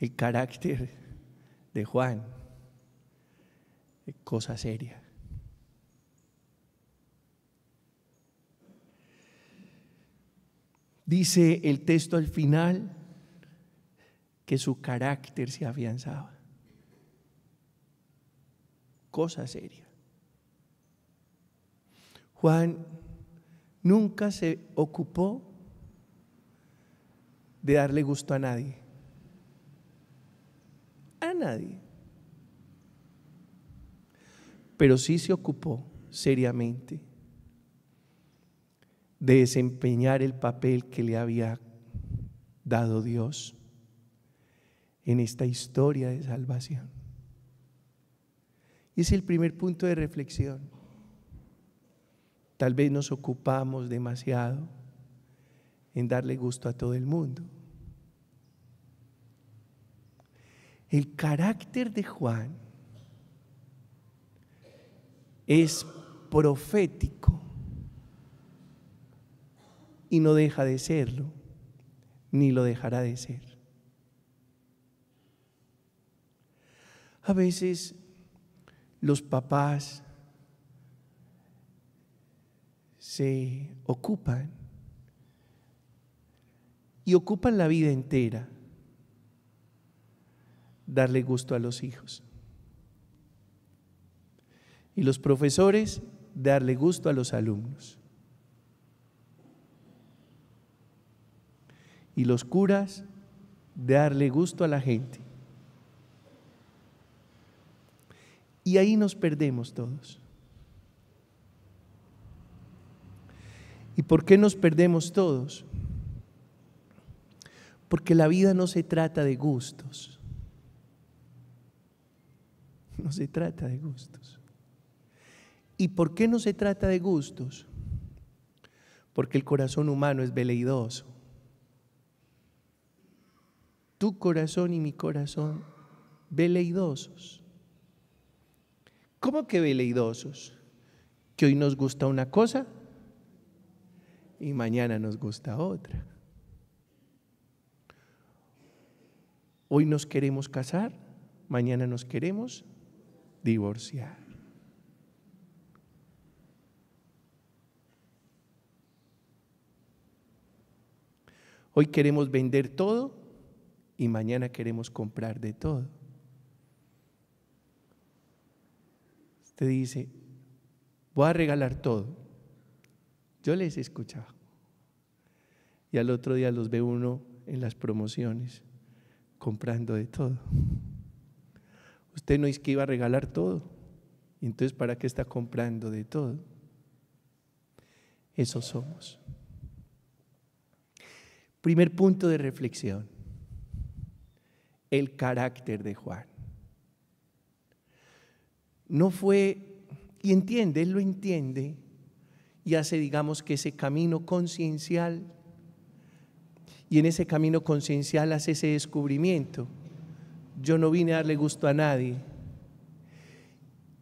el carácter de Juan, cosa seria. Dice el texto al final que su carácter se afianzaba. Cosa seria. Juan nunca se ocupó de darle gusto a nadie a nadie. Pero sí se ocupó seriamente de desempeñar el papel que le había dado Dios en esta historia de salvación. Y es el primer punto de reflexión. Tal vez nos ocupamos demasiado en darle gusto a todo el mundo. El carácter de Juan es profético y no deja de serlo, ni lo dejará de ser. A veces los papás se ocupan y ocupan la vida entera darle gusto a los hijos. Y los profesores, darle gusto a los alumnos. Y los curas, darle gusto a la gente. Y ahí nos perdemos todos. ¿Y por qué nos perdemos todos? Porque la vida no se trata de gustos. No se trata de gustos. ¿Y por qué no se trata de gustos? Porque el corazón humano es veleidoso. Tu corazón y mi corazón veleidosos. ¿Cómo que veleidosos? Que hoy nos gusta una cosa y mañana nos gusta otra. Hoy nos queremos casar, mañana nos queremos divorciar. Hoy queremos vender todo y mañana queremos comprar de todo. Usted dice, voy a regalar todo. Yo les he escuchado. Y al otro día los ve uno en las promociones comprando de todo. Usted no es que iba a regalar todo. Entonces, ¿para qué está comprando de todo? Eso somos. Primer punto de reflexión. El carácter de Juan. No fue, y entiende, él lo entiende, y hace, digamos, que ese camino conciencial, y en ese camino conciencial hace ese descubrimiento yo no vine a darle gusto a nadie.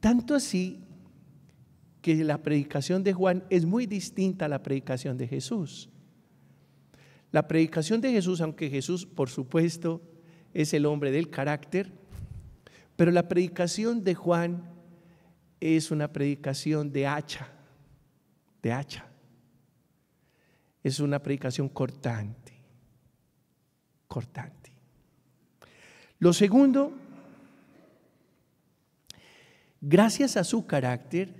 Tanto así que la predicación de Juan es muy distinta a la predicación de Jesús. La predicación de Jesús, aunque Jesús, por supuesto, es el hombre del carácter, pero la predicación de Juan es una predicación de hacha, de hacha. Es una predicación cortante, cortante. Lo segundo, gracias a su carácter,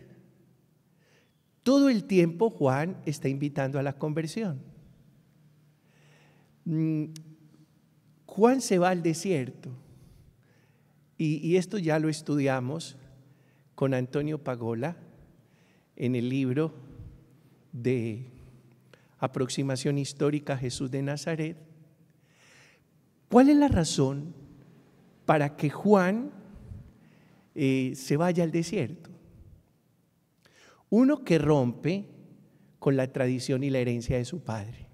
todo el tiempo Juan está invitando a la conversión. Mm, Juan se va al desierto y, esto ya lo estudiamos con Antonio Pagola en el libro de Aproximación Histórica a Jesús de Nazaret. ¿Cuál es la razón para que Juan eh, se vaya al desierto. Uno que rompe con la tradición y la herencia de su padre.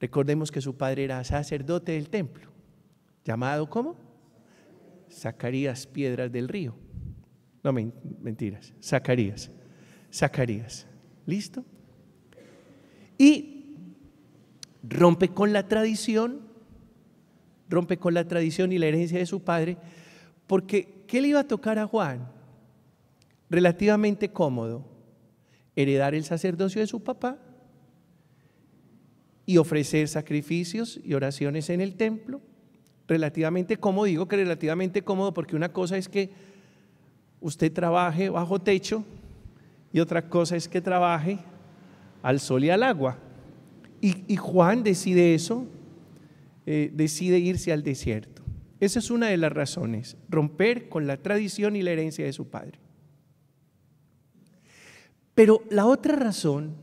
Recordemos que su padre era sacerdote del templo, llamado ¿cómo? Zacarías Piedras del Río. No, mentiras, Zacarías. Zacarías. ¿Listo? Y rompe con la tradición rompe con la tradición y la herencia de su padre, porque ¿qué le iba a tocar a Juan? Relativamente cómodo, heredar el sacerdocio de su papá y ofrecer sacrificios y oraciones en el templo. Relativamente cómodo, digo que relativamente cómodo porque una cosa es que usted trabaje bajo techo y otra cosa es que trabaje al sol y al agua. Y, y Juan decide eso eh, decide irse al desierto. Esa es una de las razones, romper con la tradición y la herencia de su padre. Pero la otra razón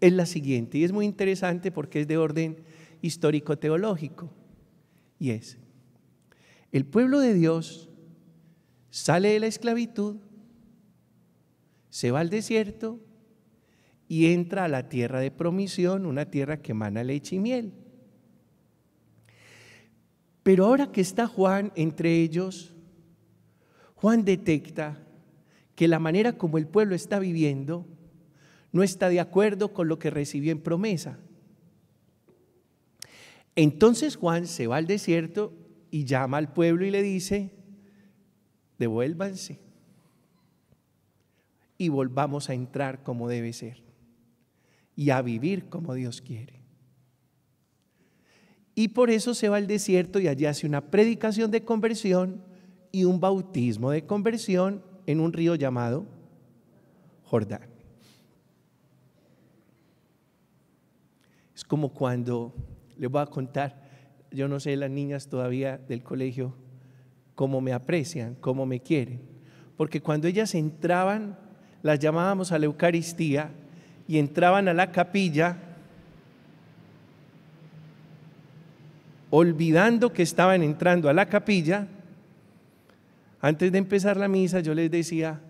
es la siguiente, y es muy interesante porque es de orden histórico-teológico, y es, el pueblo de Dios sale de la esclavitud, se va al desierto y entra a la tierra de promisión, una tierra que emana leche y miel. Pero ahora que está Juan entre ellos, Juan detecta que la manera como el pueblo está viviendo no está de acuerdo con lo que recibió en promesa. Entonces Juan se va al desierto y llama al pueblo y le dice, devuélvanse y volvamos a entrar como debe ser y a vivir como Dios quiere. Y por eso se va al desierto y allí hace una predicación de conversión y un bautismo de conversión en un río llamado Jordán. Es como cuando, les voy a contar, yo no sé las niñas todavía del colegio cómo me aprecian, cómo me quieren, porque cuando ellas entraban, las llamábamos a la Eucaristía y entraban a la capilla, olvidando que estaban entrando a la capilla, antes de empezar la misa yo les decía,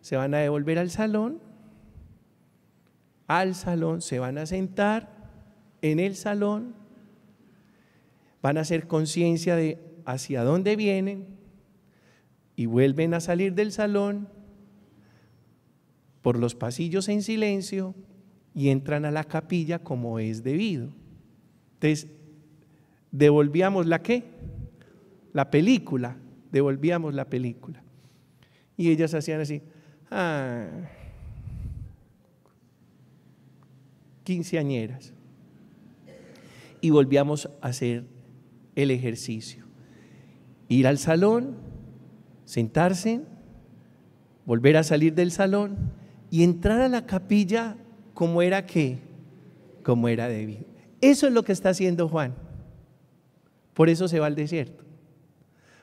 se van a devolver al salón, al salón, se van a sentar en el salón, van a hacer conciencia de hacia dónde vienen y vuelven a salir del salón por los pasillos en silencio y entran a la capilla como es debido. Entonces, devolvíamos la qué? La película, devolvíamos la película. Y ellas hacían así, ah, quinceañeras. Y volvíamos a hacer el ejercicio. Ir al salón, sentarse, volver a salir del salón y entrar a la capilla como era que, como era debido. Eso es lo que está haciendo Juan. Por eso se va al desierto.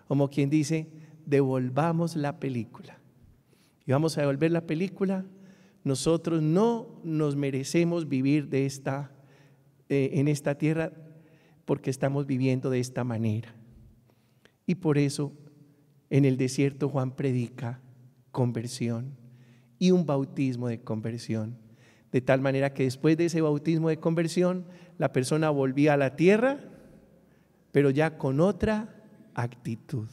Como quien dice, devolvamos la película. Y vamos a devolver la película. Nosotros no nos merecemos vivir de esta, eh, en esta tierra porque estamos viviendo de esta manera. Y por eso en el desierto Juan predica conversión y un bautismo de conversión. De tal manera que después de ese bautismo de conversión, la persona volvía a la tierra pero ya con otra actitud,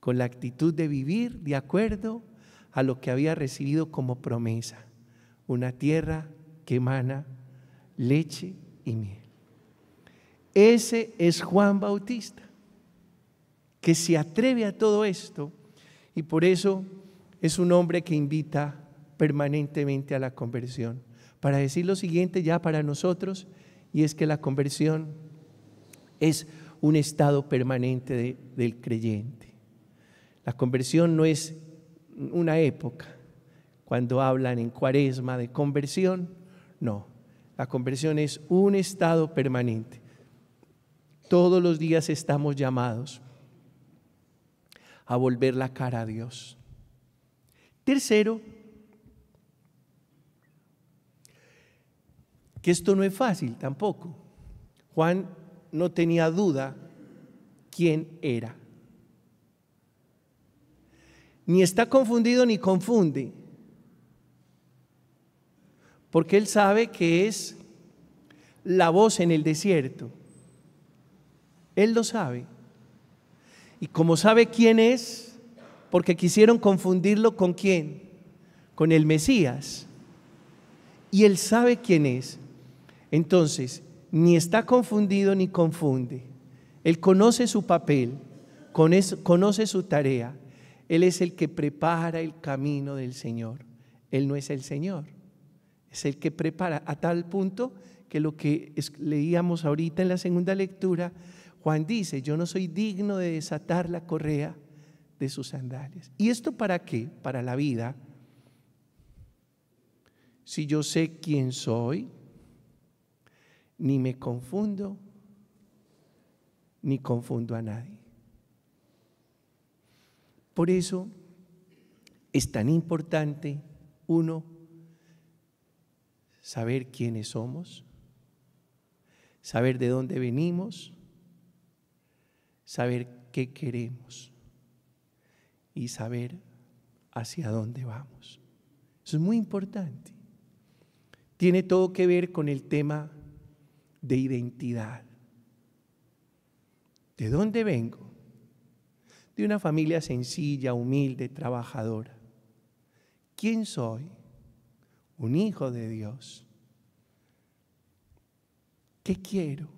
con la actitud de vivir de acuerdo a lo que había recibido como promesa, una tierra que emana leche y miel. Ese es Juan Bautista, que se atreve a todo esto y por eso es un hombre que invita permanentemente a la conversión. Para decir lo siguiente ya para nosotros, y es que la conversión es un estado permanente del creyente. La conversión no es una época. Cuando hablan en cuaresma de conversión, no. La conversión es un estado permanente. Todos los días estamos llamados a volver la cara a Dios. Tercero, que esto no es fácil tampoco. Juan no tenía duda quién era. Ni está confundido ni confunde, porque él sabe que es la voz en el desierto. Él lo sabe. Y como sabe quién es, porque quisieron confundirlo con quién, con el Mesías. Y él sabe quién es. Entonces, ni está confundido ni confunde. Él conoce su papel, conoce su tarea. Él es el que prepara el camino del Señor. Él no es el Señor. Es el que prepara a tal punto que lo que leíamos ahorita en la segunda lectura, Juan dice, yo no soy digno de desatar la correa de sus sandalias. ¿Y esto para qué? Para la vida. Si yo sé quién soy, ni me confundo, ni confundo a nadie. Por eso es tan importante, uno, saber quiénes somos, saber de dónde venimos, saber qué queremos y saber hacia dónde vamos. Eso es muy importante. Tiene todo que ver con el tema de identidad. ¿De dónde vengo? De una familia sencilla, humilde, trabajadora. ¿Quién soy? Un hijo de Dios. ¿Qué quiero?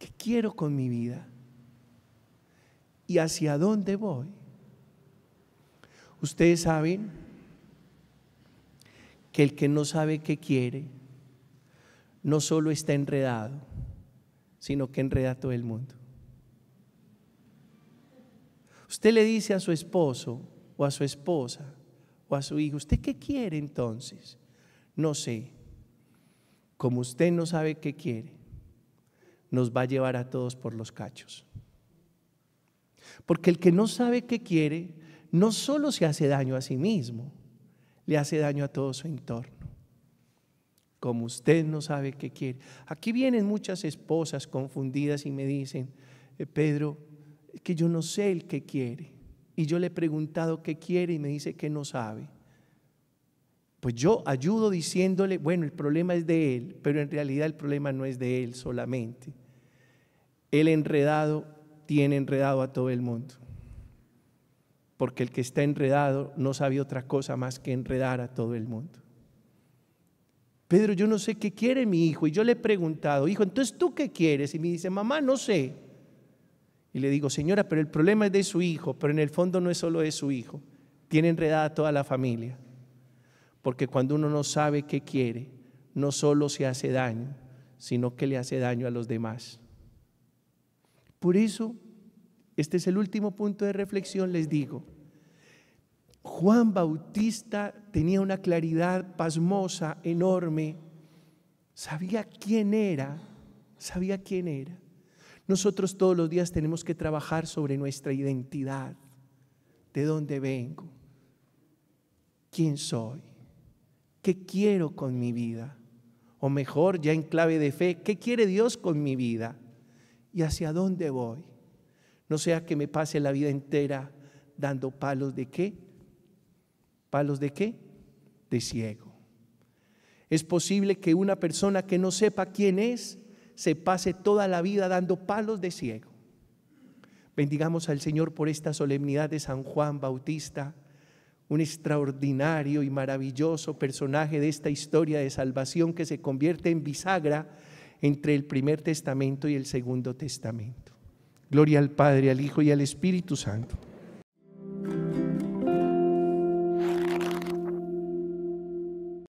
¿Qué quiero con mi vida? ¿Y hacia dónde voy? Ustedes saben que el que no sabe qué quiere, no solo está enredado, sino que enreda a todo el mundo. Usted le dice a su esposo o a su esposa o a su hijo, ¿usted qué quiere entonces? No sé. Como usted no sabe qué quiere, nos va a llevar a todos por los cachos. Porque el que no sabe qué quiere, no solo se hace daño a sí mismo, le hace daño a todo su entorno como usted no sabe qué quiere. Aquí vienen muchas esposas confundidas y me dicen, eh, Pedro, que yo no sé el que quiere. Y yo le he preguntado qué quiere y me dice que no sabe. Pues yo ayudo diciéndole, bueno, el problema es de él, pero en realidad el problema no es de él solamente. El enredado tiene enredado a todo el mundo. Porque el que está enredado no sabe otra cosa más que enredar a todo el mundo. Pedro, yo no sé qué quiere mi hijo. Y yo le he preguntado, hijo, entonces tú qué quieres? Y me dice, mamá, no sé. Y le digo, señora, pero el problema es de su hijo, pero en el fondo no es solo de su hijo. Tiene enredada toda la familia. Porque cuando uno no sabe qué quiere, no solo se hace daño, sino que le hace daño a los demás. Por eso, este es el último punto de reflexión, les digo. Juan Bautista tenía una claridad pasmosa enorme. Sabía quién era, sabía quién era. Nosotros todos los días tenemos que trabajar sobre nuestra identidad, de dónde vengo, quién soy, qué quiero con mi vida, o mejor, ya en clave de fe, qué quiere Dios con mi vida y hacia dónde voy. No sea que me pase la vida entera dando palos de qué? ¿Palos de qué? De ciego. Es posible que una persona que no sepa quién es se pase toda la vida dando palos de ciego. Bendigamos al Señor por esta solemnidad de San Juan Bautista, un extraordinario y maravilloso personaje de esta historia de salvación que se convierte en bisagra entre el primer testamento y el segundo testamento. Gloria al Padre, al Hijo y al Espíritu Santo.